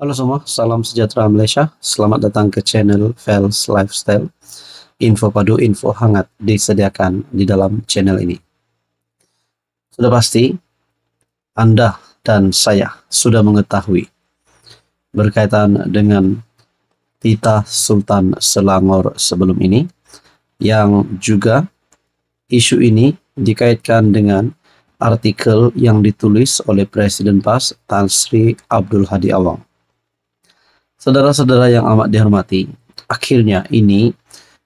Halo semua, salam sejahtera Malaysia. Selamat datang ke channel Fels Lifestyle. Info padu, info hangat disediakan di dalam channel ini. Sudah pasti, Anda dan saya sudah mengetahui berkaitan dengan Tita Sultan Selangor sebelum ini, yang juga isu ini dikaitkan dengan artikel yang ditulis oleh Presiden PAS Tan Sri Abdul Hadi Awang Saudara-saudara yang amat dihormati, akhirnya ini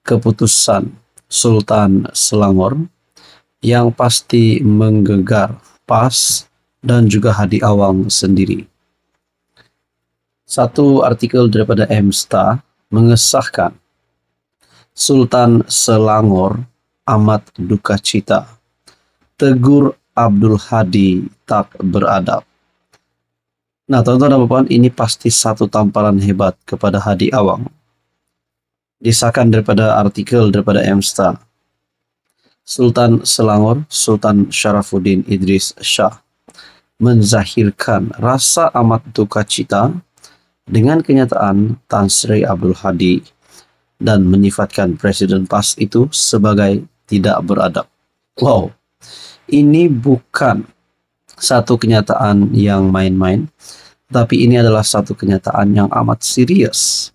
keputusan Sultan Selangor yang pasti menggegar PAS dan juga Hadi Awang sendiri. Satu artikel daripada Emsta mengesahkan Sultan Selangor amat duka cita. Tegur Abdul Hadi tak beradab. Nah, tonton dan bapak, ini pasti satu tamparan hebat kepada Hadi Awang. Disahkan daripada artikel daripada Emsta. Sultan Selangor, Sultan Syarafuddin Idris Shah menzahirkan rasa amat duka cita dengan kenyataan Tan Sri Abdul Hadi dan menyifatkan presiden PAS itu sebagai tidak beradab. Wow, ini bukan satu kenyataan yang main-main, tapi ini adalah satu kenyataan yang amat serius.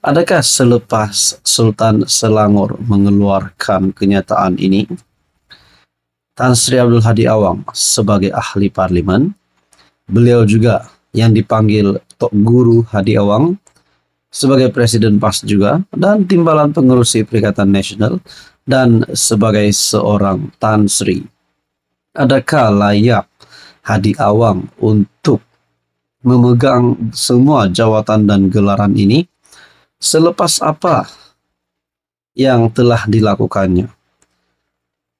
Adakah selepas Sultan Selangor mengeluarkan kenyataan ini, Tan Sri Abdul Hadi Awang sebagai ahli Parlimen, beliau juga yang dipanggil Tok Guru Hadi Awang sebagai presiden PAS juga dan timbalan pengerusi Perikatan Nasional dan sebagai seorang Tan Sri Adakah layak hadi awam untuk memegang semua jawatan dan gelaran ini selepas apa yang telah dilakukannya?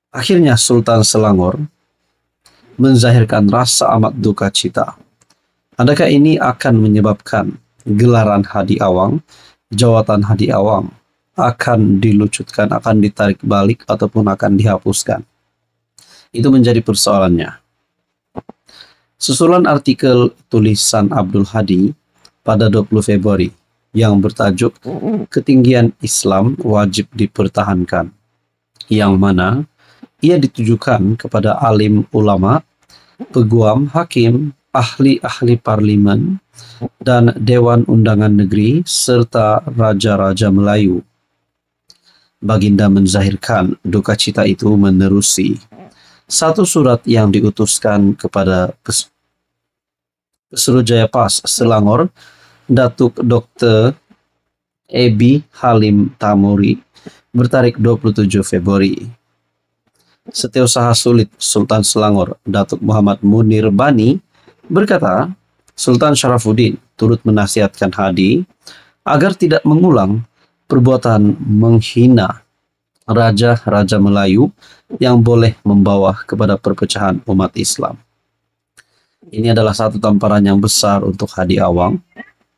Akhirnya Sultan Selangor menzahirkan rasa amat duka cita. Adakah ini akan menyebabkan gelaran hadi awang, jawatan hadi awang akan dilucutkan, akan ditarik balik ataupun akan dihapuskan? Itu menjadi persoalannya. Susulan artikel tulisan Abdul Hadi pada 20 Februari yang bertajuk Ketinggian Islam Wajib Dipertahankan yang mana ia ditujukan kepada alim ulama, peguam, hakim, ahli-ahli parlimen, dan Dewan Undangan Negeri serta Raja-Raja Melayu. Baginda menzahirkan duka cita itu menerusi satu surat yang diutuskan kepada Pesurujaya Pas Selangor, Datuk Dr. Ebi Halim Tamuri bertarik 27 Februari. Setiausaha Sulit Sultan Selangor, Datuk Muhammad Munir Bani berkata, Sultan Syarafuddin turut menasihatkan Hadi agar tidak mengulang perbuatan menghina raja-raja Melayu yang boleh membawa kepada perpecahan umat Islam. Ini adalah satu tamparan yang besar untuk Hadi Awang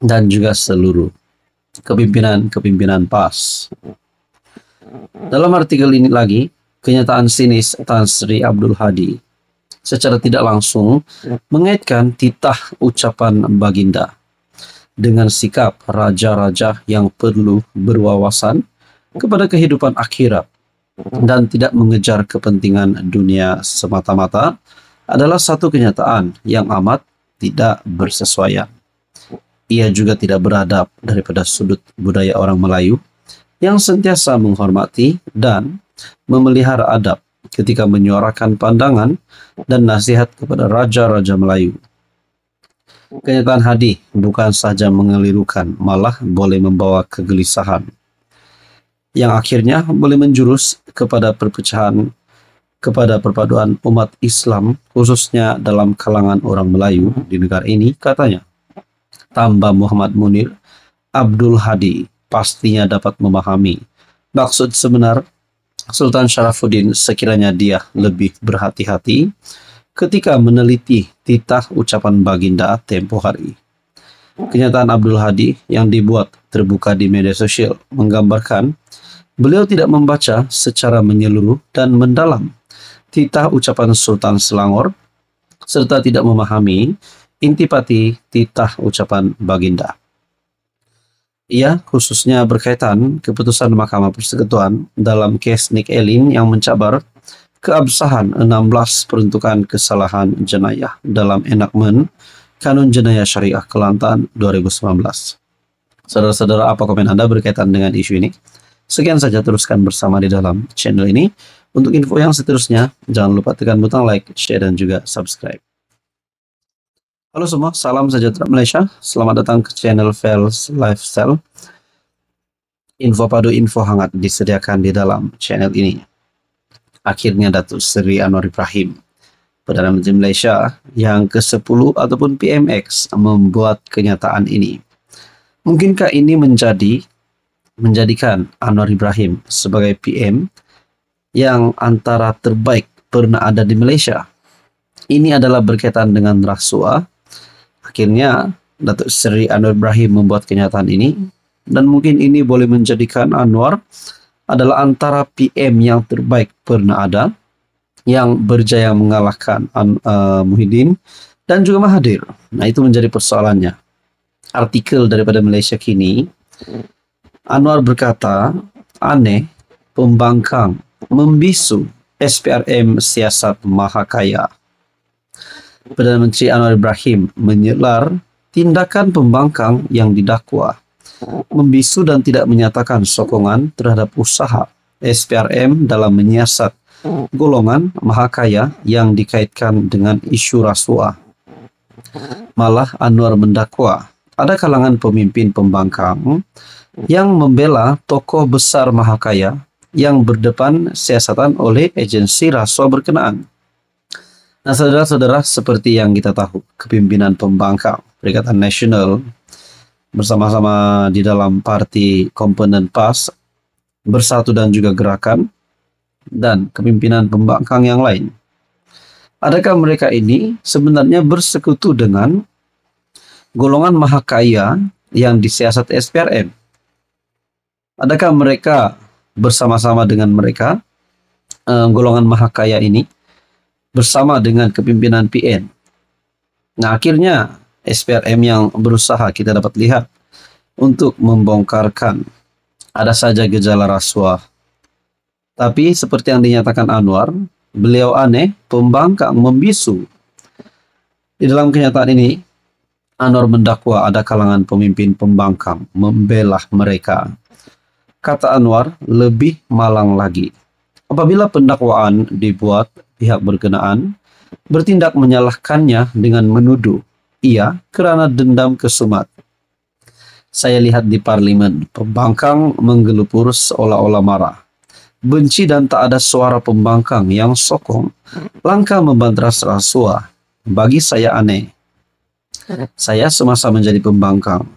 dan juga seluruh kepimpinan-kepimpinan PAS. Dalam artikel ini lagi, kenyataan sinis Tan Sri Abdul Hadi secara tidak langsung mengaitkan titah ucapan Baginda dengan sikap raja-raja yang perlu berwawasan kepada kehidupan akhirat dan tidak mengejar kepentingan dunia semata-mata adalah satu kenyataan yang amat tidak bersesuaian. Ia juga tidak beradab daripada sudut budaya orang Melayu yang sentiasa menghormati dan memelihara adab ketika menyuarakan pandangan dan nasihat kepada raja-raja Melayu. Kenyataan hadis bukan saja mengelirukan, malah boleh membawa kegelisahan yang akhirnya boleh menjurus kepada perpecahan kepada perpaduan umat Islam khususnya dalam kalangan orang Melayu di negara ini katanya tambah Muhammad Munir Abdul Hadi pastinya dapat memahami maksud sebenar Sultan Syarafuddin sekiranya dia lebih berhati-hati ketika meneliti titah ucapan Baginda tempo hari. Kenyataan Abdul Hadi yang dibuat terbuka di media sosial menggambarkan beliau tidak membaca secara menyeluruh dan mendalam titah ucapan Sultan Selangor serta tidak memahami intipati titah ucapan Baginda. Ia khususnya berkaitan keputusan Mahkamah Persekutuan dalam kes Nick Elin yang mencabar keabsahan 16 peruntukan kesalahan jenayah dalam enakmen Kanun Jenayah Syariah Kelantan 2019. Saudara-saudara, apa komen Anda berkaitan dengan isu ini? Sekian saja teruskan bersama di dalam channel ini. Untuk info yang seterusnya, jangan lupa tekan butang like, share, dan juga subscribe. Halo semua, salam sejahtera Malaysia. Selamat datang ke channel Fels Lifestyle. Info padu info hangat disediakan di dalam channel ini. Akhirnya Datuk Seri Anwar Ibrahim Perdana Menteri Malaysia yang ke-10 ataupun PMX membuat kenyataan ini. Mungkinkah ini menjadi menjadikan Anwar Ibrahim sebagai PM yang antara terbaik pernah ada di Malaysia? Ini adalah berkaitan dengan rasuah. Akhirnya Datuk Seri Anwar Ibrahim membuat kenyataan ini dan mungkin ini boleh menjadikan Anwar adalah antara PM yang terbaik pernah ada yang berjaya mengalahkan uh, Muhyiddin dan juga Mahathir. Nah, itu menjadi persoalannya. Artikel daripada Malaysia kini Anwar berkata, aneh, pembangkang, membisu SPRM siasat mahakaya. Perdana Menteri Anwar Ibrahim menyelar tindakan pembangkang yang didakwa membisu dan tidak menyatakan sokongan terhadap usaha SPRM dalam menyiasat golongan maha kaya yang dikaitkan dengan isu rasuah. Malah Anwar mendakwa, ada kalangan pemimpin pembangkang yang membela tokoh besar maha kaya yang berdepan siasatan oleh agensi rasuah berkenaan. Nah, saudara-saudara, seperti yang kita tahu, kepimpinan pembangkang Perikatan Nasional bersama-sama di dalam parti komponen PAS bersatu dan juga gerakan dan kepimpinan pembangkang yang lain. Adakah mereka ini sebenarnya bersekutu dengan golongan maha kaya yang disiasat SPRM? Adakah mereka bersama-sama dengan mereka um, golongan maha kaya ini bersama dengan kepimpinan PN? Nah, akhirnya SPRM yang berusaha kita dapat lihat untuk membongkarkan ada saja gejala rasuah tapi seperti yang dinyatakan Anwar, beliau aneh, pembangkang, membisu. Di dalam kenyataan ini, Anwar mendakwa ada kalangan pemimpin pembangkang membelah mereka. Kata Anwar, lebih malang lagi. Apabila pendakwaan dibuat pihak berkenaan, bertindak menyalahkannya dengan menuduh ia kerana dendam kesumat. Saya lihat di parlimen, pembangkang menggelupur seolah-olah marah benci dan tak ada suara pembangkang yang sokong, langkah membantras rasuah. Bagi saya aneh. Saya semasa menjadi pembangkang.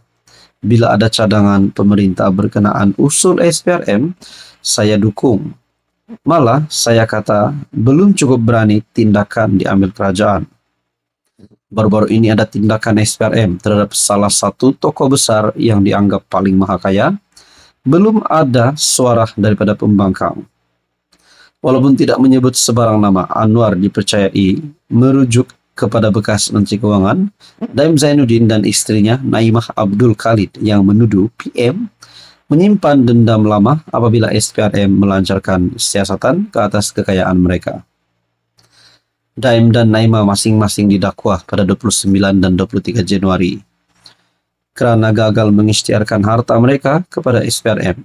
Bila ada cadangan pemerintah berkenaan usul SPRM, saya dukung. Malah saya kata belum cukup berani tindakan diambil kerajaan. Baru-baru ini ada tindakan SPRM terhadap salah satu tokoh besar yang dianggap paling maha kaya, belum ada suara daripada pembangkang. Walaupun tidak menyebut sebarang nama, Anwar dipercayai merujuk kepada bekas Menteri Keuangan Daim Zainuddin dan istrinya Naimah Abdul Khalid yang menuduh PM menyimpan dendam lama apabila SPRM melancarkan siasatan ke atas kekayaan mereka. Daim dan Naimah masing-masing didakwa pada 29 dan 23 Januari karena gagal mengisytiharkan harta mereka kepada SPRM.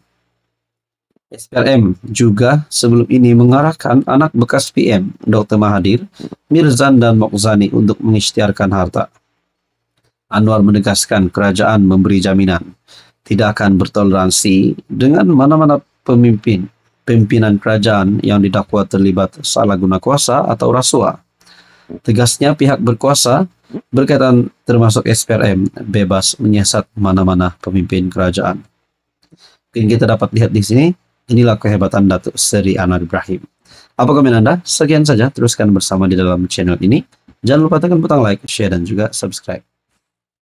SPRM juga sebelum ini mengarahkan anak bekas PM, Dr. Mahathir, Mirzan dan Mokzani untuk mengisytiharkan harta. Anwar menegaskan kerajaan memberi jaminan tidak akan bertoleransi dengan mana-mana pemimpin pimpinan kerajaan yang didakwa terlibat salah guna kuasa atau rasuah. Tegasnya pihak berkuasa berkaitan termasuk SPRM bebas menyesat mana-mana pemimpin kerajaan. Mungkin kita dapat lihat di sini, inilah kehebatan Datuk Seri Anwar Ibrahim. Apa komen Anda? Sekian saja, teruskan bersama di dalam channel ini. Jangan lupa tekan butang like, share, dan juga subscribe.